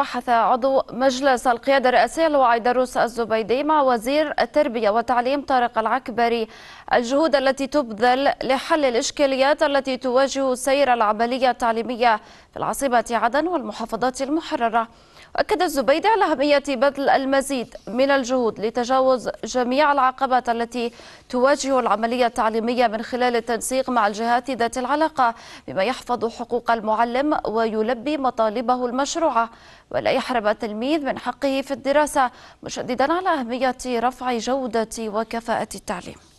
بحث عضو مجلس القيادة الرئاسية لوعي دروس الزبيدي مع وزير التربية والتعليم طارق العكبري الجهود التي تبذل لحل الإشكاليات التي تواجه سير العملية التعليمية في العاصمة عدن والمحافظات المحررة أكد الزبيدي على أهمية بذل المزيد من الجهود لتجاوز جميع العقبات التي تواجه العملية التعليمية من خلال التنسيق مع الجهات ذات العلاقة بما يحفظ حقوق المعلم ويلبي مطالبه المشروعة ولا يحرم التلميذ من حقه في الدراسة مشددا على أهمية رفع جودة وكفاءة التعليم